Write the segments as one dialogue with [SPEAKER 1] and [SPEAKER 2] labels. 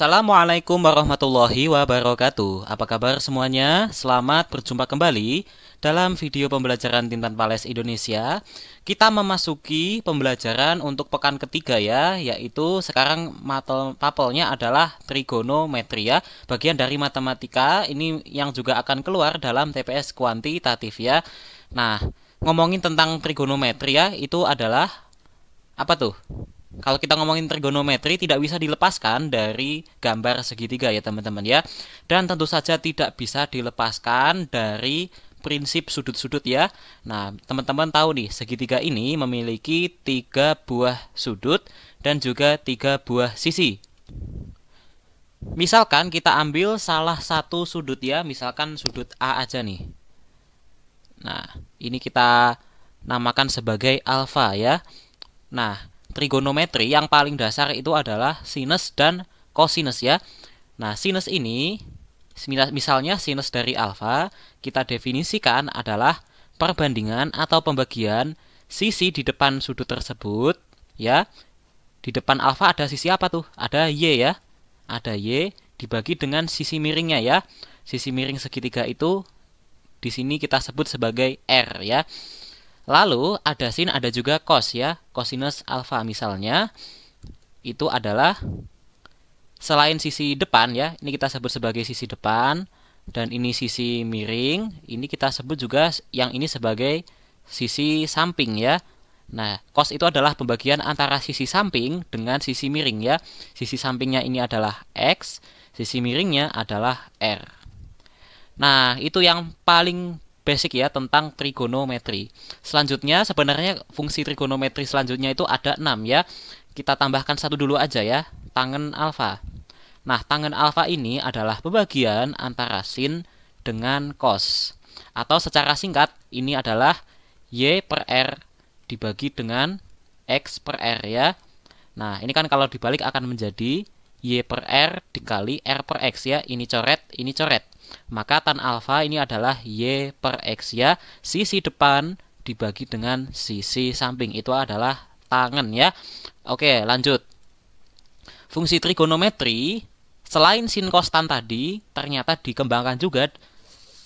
[SPEAKER 1] Assalamualaikum warahmatullahi wabarakatuh. Apa kabar semuanya? Selamat berjumpa kembali dalam video pembelajaran Tintan Pales Indonesia. Kita memasuki pembelajaran untuk pekan ketiga ya, yaitu sekarang matel adalah adalah trigonometria, bagian dari matematika. Ini yang juga akan keluar dalam TPS kuantitatif ya. Nah, ngomongin tentang trigonometria itu adalah apa tuh? kalau kita ngomongin trigonometri tidak bisa dilepaskan dari gambar segitiga ya teman-teman ya. Dan tentu saja tidak bisa dilepaskan dari prinsip sudut-sudut ya. Nah, teman-teman tahu nih, segitiga ini memiliki tiga buah sudut dan juga tiga buah sisi. Misalkan kita ambil salah satu sudut ya, misalkan sudut A aja nih. Nah, ini kita namakan sebagai alfa ya. Nah, trigonometri yang paling dasar itu adalah sinus dan kosinus ya. Nah, sinus ini misalnya sinus dari alfa kita definisikan adalah perbandingan atau pembagian sisi di depan sudut tersebut ya. Di depan alfa ada sisi apa tuh? Ada y ya. Ada y dibagi dengan sisi miringnya ya. Sisi miring segitiga itu di sini kita sebut sebagai r ya. Lalu ada sin ada juga cos ya. Cosinus alfa misalnya itu adalah selain sisi depan ya, ini kita sebut sebagai sisi depan dan ini sisi miring, ini kita sebut juga yang ini sebagai sisi samping ya. Nah, cos itu adalah pembagian antara sisi samping dengan sisi miring ya. Sisi sampingnya ini adalah x, sisi miringnya adalah r. Nah, itu yang paling basic ya tentang trigonometri. Selanjutnya sebenarnya fungsi trigonometri selanjutnya itu ada 6 ya. Kita tambahkan satu dulu aja ya, tangen alfa. Nah, tangen alfa ini adalah pembagian antara sin dengan cos. Atau secara singkat ini adalah y per r dibagi dengan x per r ya. Nah, ini kan kalau dibalik akan menjadi y per r dikali r per x ya. Ini coret, ini coret. Maka tan alfa ini adalah Y per X ya. Sisi depan dibagi dengan sisi samping. Itu adalah tangan ya. Oke lanjut. Fungsi trigonometri selain sin konstan tadi ternyata dikembangkan juga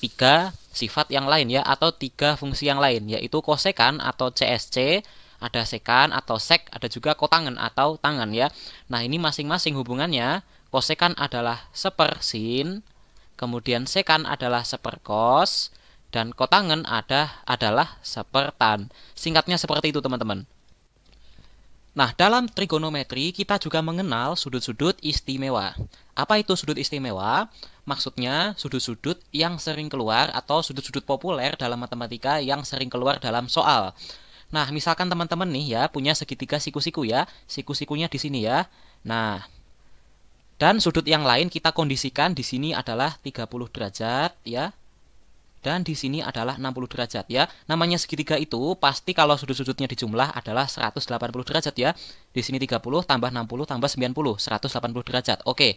[SPEAKER 1] tiga sifat yang lain ya atau tiga fungsi yang lain yaitu kosekan atau CSC ada sekan atau sek ada juga kotangan atau tangan ya nah ini masing-masing hubungannya kosekan adalah sepersin kemudian sekan adalah seperkos, dan kotangen ada adalah sepertan. Singkatnya seperti itu teman-teman. Nah, dalam trigonometri kita juga mengenal sudut-sudut istimewa. Apa itu sudut istimewa? Maksudnya sudut-sudut yang sering keluar atau sudut-sudut populer dalam matematika yang sering keluar dalam soal. Nah, misalkan teman-teman nih ya punya segitiga siku-siku ya, siku-sikunya di sini ya. Nah, dan sudut yang lain kita kondisikan di sini adalah 30 derajat ya. Dan di sini adalah 60 derajat ya. Namanya segitiga itu pasti kalau sudut-sudutnya dijumlah adalah 180 derajat ya. Di sini 30 tambah 60 tambah 90, 180 derajat. Oke.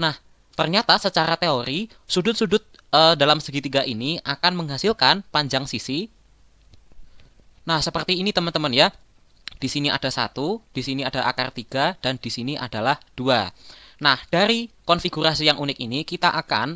[SPEAKER 1] Nah, ternyata secara teori sudut-sudut e, dalam segitiga ini akan menghasilkan panjang sisi. Nah, seperti ini teman-teman ya. Di sini ada satu, di sini ada akar 3, dan di sini adalah 2. Nah, dari konfigurasi yang unik ini kita akan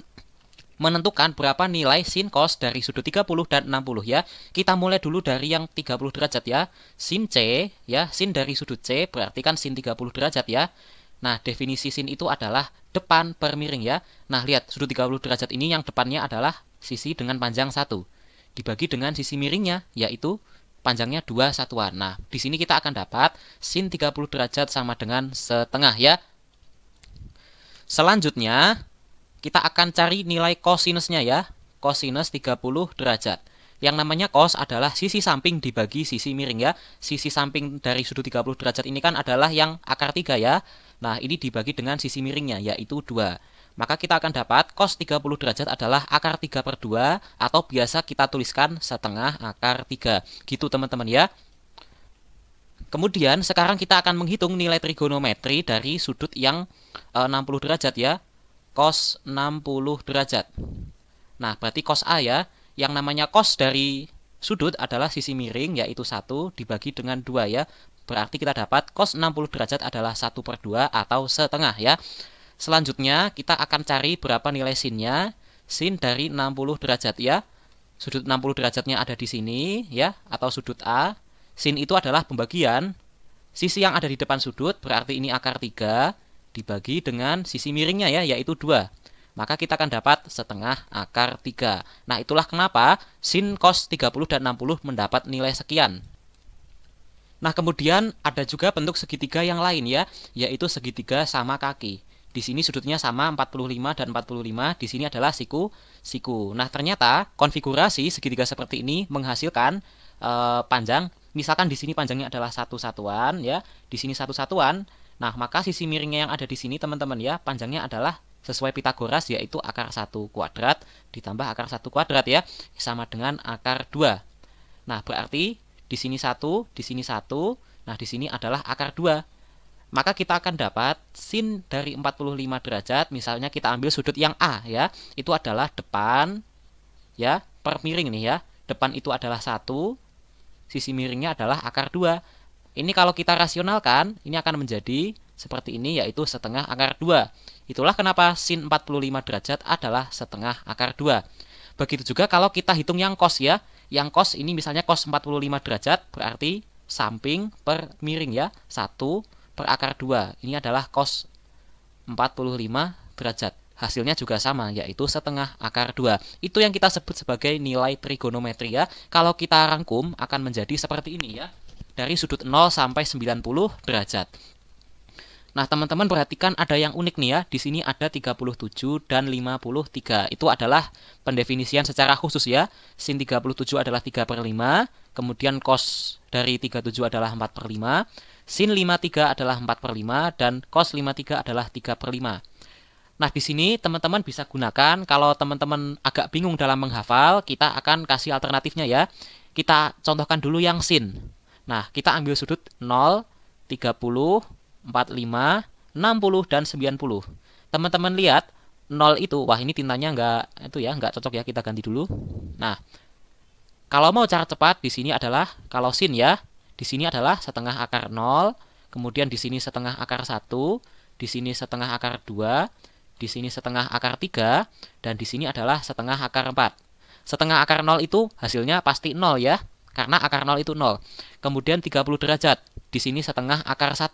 [SPEAKER 1] menentukan berapa nilai sin cos dari sudut 30 dan 60 ya. Kita mulai dulu dari yang 30 derajat ya. Sin C ya, sin dari sudut C berarti kan sin 30 derajat ya. Nah, definisi sin itu adalah depan per miring ya. Nah, lihat sudut 30 derajat ini yang depannya adalah sisi dengan panjang 1 dibagi dengan sisi miringnya yaitu panjangnya 2 satuan. Nah, di sini kita akan dapat sin 30 derajat sama dengan setengah ya. Selanjutnya, kita akan cari nilai kosinusnya ya. Kosinus 30 derajat. Yang namanya kos adalah sisi samping dibagi sisi miring ya. Sisi samping dari sudut 30 derajat ini kan adalah yang akar 3 ya. Nah, ini dibagi dengan sisi miringnya yaitu 2. Maka kita akan dapat kos 30 derajat adalah akar 3 per 2 atau biasa kita tuliskan setengah akar 3. Gitu teman-teman ya. Kemudian sekarang kita akan menghitung nilai trigonometri dari sudut yang 60 eh, derajat ya. Cos 60 derajat. Nah, berarti cos A ya. Yang namanya cos dari sudut adalah sisi miring yaitu 1 dibagi dengan 2 ya. Berarti kita dapat cos 60 derajat adalah 1 per 2 atau setengah ya. Selanjutnya kita akan cari berapa nilai sinnya. Sin dari 60 derajat ya. Sudut 60 derajatnya ada di sini ya atau sudut A Sin itu adalah pembagian. Sisi yang ada di depan sudut berarti ini akar 3 dibagi dengan sisi miringnya ya, yaitu 2. Maka kita akan dapat setengah akar 3. Nah, itulah kenapa sin cos 30 dan 60 mendapat nilai sekian. Nah, kemudian ada juga bentuk segitiga yang lain ya, yaitu segitiga sama kaki. Di sini sudutnya sama 45 dan 45, di sini adalah siku-siku. Nah, ternyata konfigurasi segitiga seperti ini menghasilkan eh, panjang misalkan di sini panjangnya adalah satu satuan ya, di sini satu satuan. Nah, maka sisi miringnya yang ada di sini teman-teman ya, panjangnya adalah sesuai Pitagoras yaitu akar satu kuadrat ditambah akar satu kuadrat ya, sama dengan akar 2. Nah, berarti di sini satu, di sini satu. nah di sini adalah akar 2. Maka kita akan dapat sin dari 45 derajat, misalnya kita ambil sudut yang A ya, itu adalah depan ya, per miring nih ya. Depan itu adalah satu sisi miringnya adalah akar 2. Ini kalau kita rasionalkan, ini akan menjadi seperti ini yaitu setengah akar 2. Itulah kenapa sin 45 derajat adalah setengah akar 2. Begitu juga kalau kita hitung yang cos ya. Yang cos ini misalnya cos 45 derajat berarti samping per miring ya, 1 per akar 2. Ini adalah cos 45 derajat hasilnya juga sama yaitu setengah akar 2. Itu yang kita sebut sebagai nilai trigonometri ya Kalau kita rangkum akan menjadi seperti ini ya. Dari sudut 0 sampai 90 derajat. Nah, teman-teman perhatikan ada yang unik nih ya. Di sini ada 37 dan 53. Itu adalah pendefinisian secara khusus ya. Sin 37 adalah 3 per 5. Kemudian cos dari 37 adalah 4 per 5. Sin 53 adalah 4 per 5. Dan cos 53 adalah 3 per 5. Nah, di sini teman-teman bisa gunakan kalau teman-teman agak bingung dalam menghafal, kita akan kasih alternatifnya ya. Kita contohkan dulu yang sin. Nah, kita ambil sudut 0, 30, 45, 60 dan 90. Teman-teman lihat 0 itu, wah ini tintanya nggak itu ya, nggak cocok ya, kita ganti dulu. Nah, kalau mau cara cepat di sini adalah kalau sin ya, di sini adalah setengah akar 0, kemudian di sini setengah akar 1, di sini setengah akar 2, di sini setengah akar 3, dan di sini adalah setengah akar 4. Setengah akar 0 itu hasilnya pasti 0 ya, karena akar 0 itu 0. Kemudian 30 derajat, di sini setengah akar 1,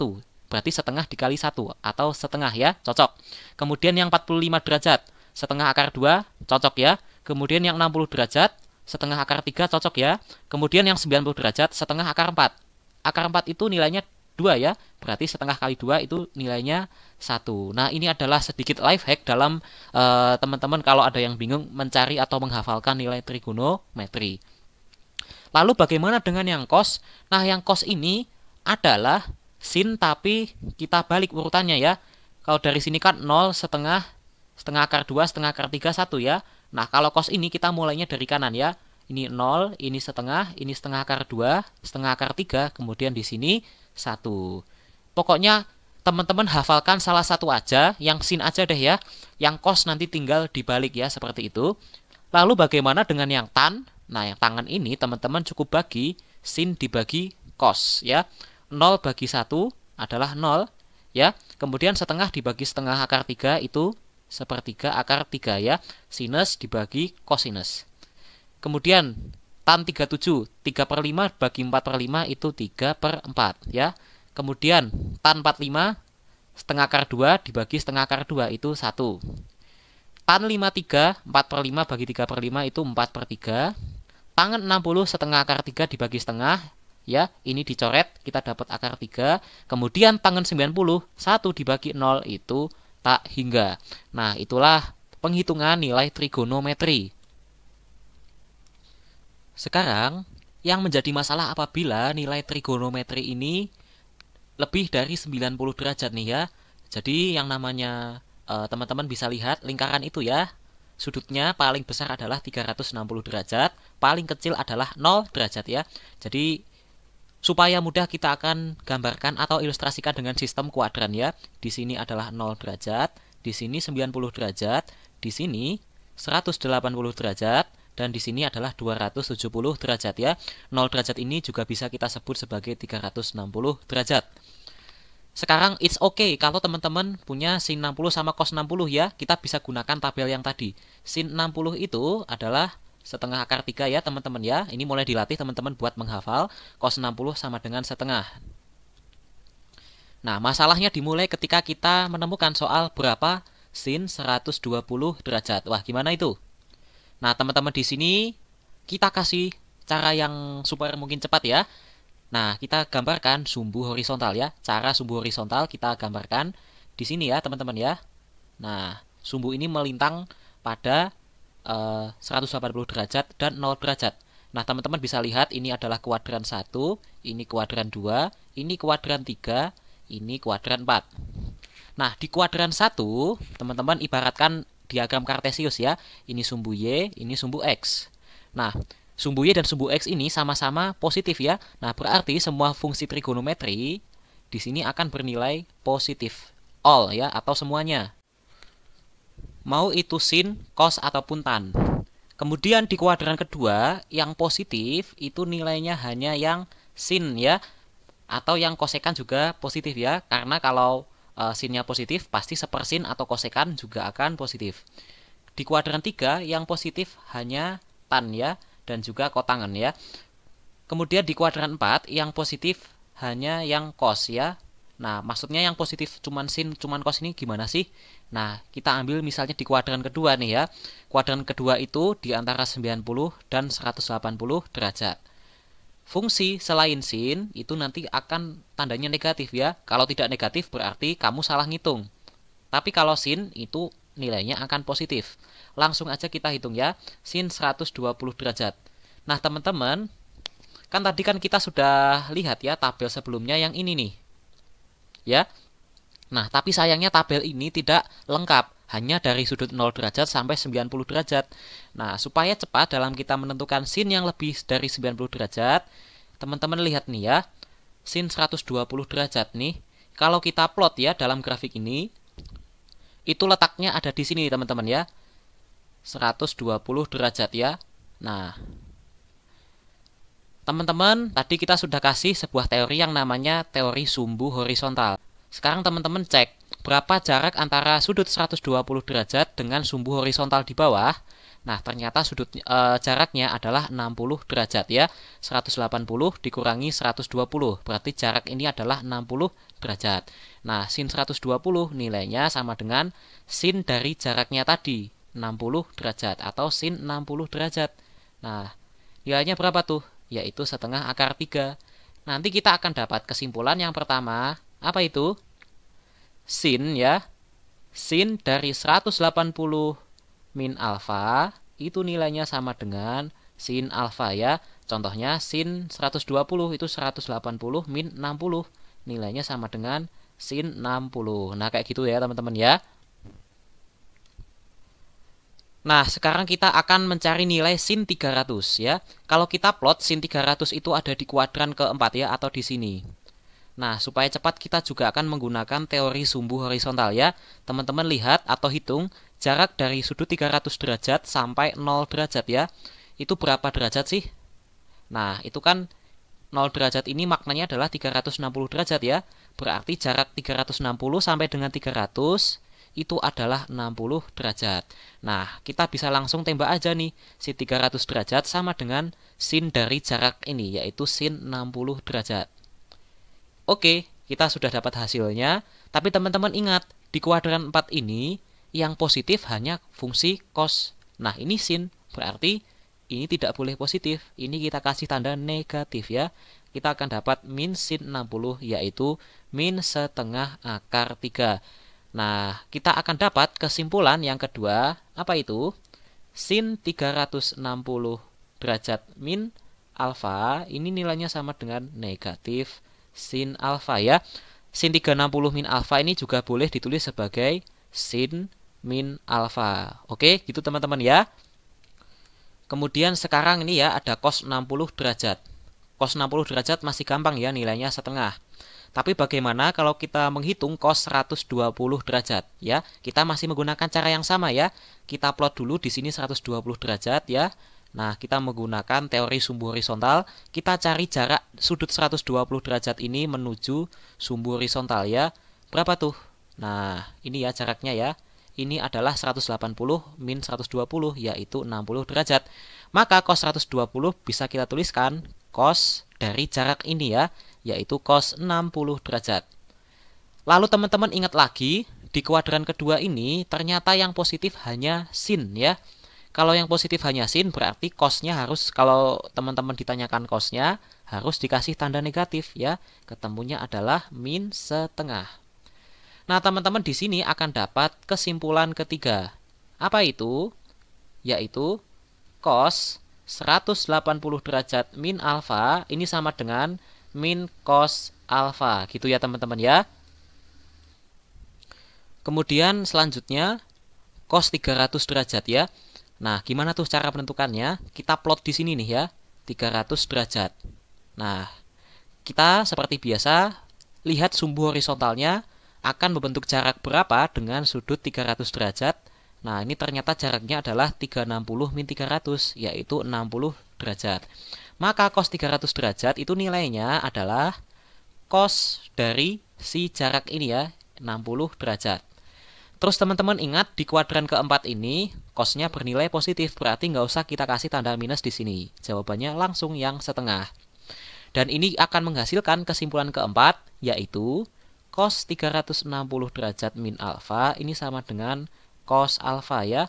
[SPEAKER 1] berarti setengah dikali 1, atau setengah ya, cocok. Kemudian yang 45 derajat, setengah akar 2, cocok ya. Kemudian yang 60 derajat, setengah akar 3, cocok ya. Kemudian yang 90 derajat, setengah akar 4. Akar 4 itu nilainya 2 ya. Berarti setengah kali 2 itu nilainya 1. Nah, ini adalah sedikit life hack dalam eh, teman-teman uh, kalau ada yang bingung mencari atau menghafalkan nilai trigonometri. Lalu bagaimana dengan yang kos? Nah, yang kos ini adalah sin tapi kita balik urutannya ya. Kalau dari sini kan 0 setengah setengah akar 2 setengah akar 3 1 ya. Nah, kalau kos ini kita mulainya dari kanan ya ini 0, ini setengah, ini setengah akar 2, setengah akar 3, kemudian di sini 1. Pokoknya teman-teman hafalkan salah satu aja, yang sin aja deh ya, yang cos nanti tinggal dibalik ya, seperti itu. Lalu bagaimana dengan yang tan? Nah, yang tangan ini teman-teman cukup bagi sin dibagi cos ya. 0 bagi 1 adalah 0 ya. Kemudian setengah dibagi setengah akar 3 itu sepertiga akar 3 ya. Sinus dibagi kosinus. Kemudian tan 37, 3 per 5 bagi 4 per 5 itu 3 per 4 ya. Kemudian tan 45 setengah akar 2 dibagi setengah akar 2 itu 1. Tan 53, 4 per 5 bagi 3 per 5 itu 4 per 3. Tangan 60 setengah akar 3 dibagi setengah ya ini dicoret kita dapat akar 3 kemudian tangan 90 1 dibagi 0 itu tak hingga nah itulah penghitungan nilai trigonometri sekarang, yang menjadi masalah apabila nilai trigonometri ini lebih dari 90 derajat nih ya. Jadi yang namanya eh, teman-teman bisa lihat lingkaran itu ya. Sudutnya paling besar adalah 360 derajat, paling kecil adalah 0 derajat ya. Jadi supaya mudah kita akan gambarkan atau ilustrasikan dengan sistem kuadran ya. Di sini adalah 0 derajat, di sini 90 derajat, di sini 180 derajat, dan di sini adalah 270 derajat ya. 0 derajat ini juga bisa kita sebut sebagai 360 derajat. Sekarang it's okay kalau teman-teman punya sin 60 sama cos 60 ya, kita bisa gunakan tabel yang tadi. Sin 60 itu adalah setengah akar 3 ya teman-teman ya. Ini mulai dilatih teman-teman buat menghafal cos 60 sama dengan setengah. Nah, masalahnya dimulai ketika kita menemukan soal berapa sin 120 derajat. Wah, gimana itu? Nah, teman-teman di sini kita kasih cara yang super mungkin cepat ya. Nah, kita gambarkan sumbu horizontal ya. Cara sumbu horizontal kita gambarkan di sini ya, teman-teman ya. Nah, sumbu ini melintang pada eh, uh, 180 derajat dan 0 derajat. Nah, teman-teman bisa lihat ini adalah kuadran 1, ini kuadran 2, ini kuadran 3, ini kuadran 4. Nah, di kuadran 1, teman-teman ibaratkan diagram kartesius ya. Ini sumbu Y, ini sumbu X. Nah, sumbu Y dan sumbu X ini sama-sama positif ya. Nah, berarti semua fungsi trigonometri di sini akan bernilai positif. All ya, atau semuanya. Mau itu sin, cos, ataupun tan. Kemudian di kuadran kedua, yang positif itu nilainya hanya yang sin ya atau yang kosekan juga positif ya karena kalau uh, eh, sinnya positif, pasti sepersin atau kosekan juga akan positif. Di kuadran 3 yang positif hanya tan ya dan juga kotangan ya. Kemudian di kuadran 4 yang positif hanya yang kos ya. Nah, maksudnya yang positif cuman sin cuman kos ini gimana sih? Nah, kita ambil misalnya di kuadran kedua nih ya. Kuadran kedua itu di antara 90 dan 180 derajat fungsi selain sin itu nanti akan tandanya negatif ya. Kalau tidak negatif berarti kamu salah ngitung. Tapi kalau sin itu nilainya akan positif. Langsung aja kita hitung ya. Sin 120 derajat. Nah, teman-teman, kan tadi kan kita sudah lihat ya tabel sebelumnya yang ini nih. Ya. Nah, tapi sayangnya tabel ini tidak lengkap hanya dari sudut 0 derajat sampai 90 derajat. Nah, supaya cepat dalam kita menentukan sin yang lebih dari 90 derajat, teman-teman lihat nih ya, sin 120 derajat nih. Kalau kita plot ya dalam grafik ini, itu letaknya ada di sini teman-teman ya. 120 derajat ya. Nah, teman-teman, tadi kita sudah kasih sebuah teori yang namanya teori sumbu horizontal. Sekarang teman-teman cek berapa jarak antara sudut 120 derajat dengan sumbu horizontal di bawah? Nah, ternyata sudut e, jaraknya adalah 60 derajat ya. 180 dikurangi 120, berarti jarak ini adalah 60 derajat. Nah, sin 120 nilainya sama dengan sin dari jaraknya tadi, 60 derajat atau sin 60 derajat. Nah, nilainya berapa tuh? Yaitu setengah akar 3. Nanti kita akan dapat kesimpulan yang pertama, apa itu? sin ya. Sin dari 180 min alfa itu nilainya sama dengan sin alfa ya. Contohnya sin 120 itu 180 min 60 nilainya sama dengan sin 60. Nah, kayak gitu ya teman-teman ya. Nah, sekarang kita akan mencari nilai sin 300 ya. Kalau kita plot sin 300 itu ada di kuadran keempat ya atau di sini. Nah, supaya cepat kita juga akan menggunakan teori sumbu horizontal ya. Teman-teman lihat atau hitung jarak dari sudut 300 derajat sampai 0 derajat ya. Itu berapa derajat sih? Nah, itu kan 0 derajat ini maknanya adalah 360 derajat ya. Berarti jarak 360 sampai dengan 300 itu adalah 60 derajat. Nah, kita bisa langsung tembak aja nih si 300 derajat sama dengan sin dari jarak ini yaitu sin 60 derajat. Oke, kita sudah dapat hasilnya, tapi teman-teman ingat, di kuadran 4 ini yang positif hanya fungsi cos. Nah, ini sin, berarti ini tidak boleh positif. Ini kita kasih tanda negatif ya. Kita akan dapat min sin 60 yaitu min setengah akar 3. Nah, kita akan dapat kesimpulan yang kedua, apa itu? Sin 360 derajat min alfa, ini nilainya sama dengan negatif sin alfa ya. Sin 360 min alfa ini juga boleh ditulis sebagai sin min alfa. Oke, gitu teman-teman ya. Kemudian sekarang ini ya ada cos 60 derajat. Cos 60 derajat masih gampang ya nilainya setengah. Tapi bagaimana kalau kita menghitung cos 120 derajat ya? Kita masih menggunakan cara yang sama ya. Kita plot dulu di sini 120 derajat ya. Nah, kita menggunakan teori sumbu horizontal, kita cari jarak sudut 120 derajat ini menuju sumbu horizontal ya. Berapa tuh? Nah, ini ya jaraknya ya. Ini adalah 180 min 120, yaitu 60 derajat. Maka cos 120 bisa kita tuliskan cos dari jarak ini ya, yaitu cos 60 derajat. Lalu teman-teman ingat lagi, di kuadran kedua ini ternyata yang positif hanya sin ya. Kalau yang positif hanya sin berarti kosnya harus kalau teman-teman ditanyakan kosnya harus dikasih tanda negatif ya. Ketemunya adalah min setengah. Nah teman-teman di sini akan dapat kesimpulan ketiga. Apa itu? Yaitu kos 180 derajat min alfa ini sama dengan min cos alfa gitu ya teman-teman ya. Kemudian selanjutnya cos 300 derajat ya. Nah, gimana tuh cara penentukannya? Kita plot di sini nih ya, 300 derajat. Nah, kita seperti biasa lihat sumbu horizontalnya akan membentuk jarak berapa dengan sudut 300 derajat. Nah, ini ternyata jaraknya adalah 360 min 300, yaitu 60 derajat. Maka cos 300 derajat itu nilainya adalah cos dari si jarak ini ya, 60 derajat. Terus teman-teman ingat di kuadran keempat ini kosnya bernilai positif berarti nggak usah kita kasih tanda minus di sini. Jawabannya langsung yang setengah. Dan ini akan menghasilkan kesimpulan keempat yaitu cos 360 derajat min alfa ini sama dengan cos alfa ya.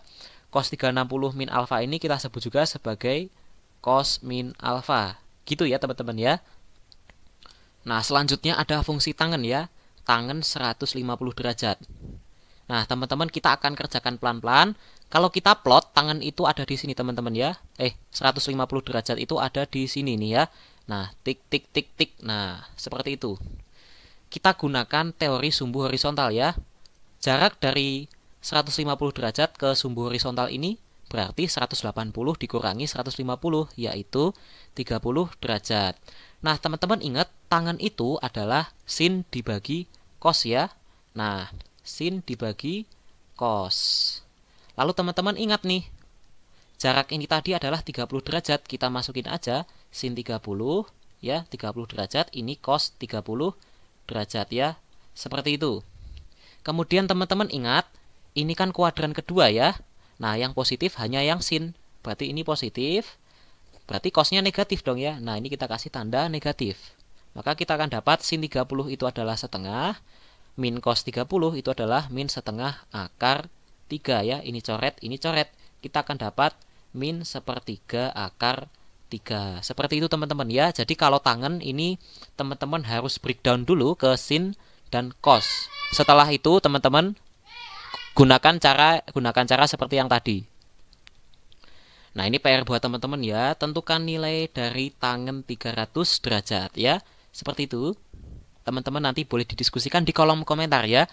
[SPEAKER 1] Cos 360 min alfa ini kita sebut juga sebagai cos min alfa. Gitu ya teman-teman ya. Nah, selanjutnya ada fungsi tangan ya. Tangan 150 derajat. Nah, teman-teman kita akan kerjakan pelan-pelan. Kalau kita plot, tangan itu ada di sini teman-teman ya. Eh, 150 derajat itu ada di sini nih ya. Nah, tik tik tik tik. Nah, seperti itu. Kita gunakan teori sumbu horizontal ya. Jarak dari 150 derajat ke sumbu horizontal ini berarti 180 dikurangi 150 yaitu 30 derajat. Nah, teman-teman ingat tangan itu adalah sin dibagi cos ya. Nah, sin dibagi cos. Lalu teman-teman ingat nih, jarak ini tadi adalah 30 derajat, kita masukin aja sin 30 ya, 30 derajat, ini cos 30 derajat ya. Seperti itu. Kemudian teman-teman ingat, ini kan kuadran kedua ya. Nah, yang positif hanya yang sin. Berarti ini positif. Berarti cosnya negatif dong ya. Nah, ini kita kasih tanda negatif. Maka kita akan dapat sin 30 itu adalah setengah min cos 30 itu adalah min setengah akar 3 ya. Ini coret, ini coret. Kita akan dapat min sepertiga akar 3. Seperti itu teman-teman ya. Jadi kalau tangan ini teman-teman harus breakdown dulu ke sin dan cos. Setelah itu teman-teman gunakan cara gunakan cara seperti yang tadi. Nah, ini PR buat teman-teman ya. Tentukan nilai dari tangan 300 derajat ya. Seperti itu teman-teman nanti boleh didiskusikan di kolom komentar ya.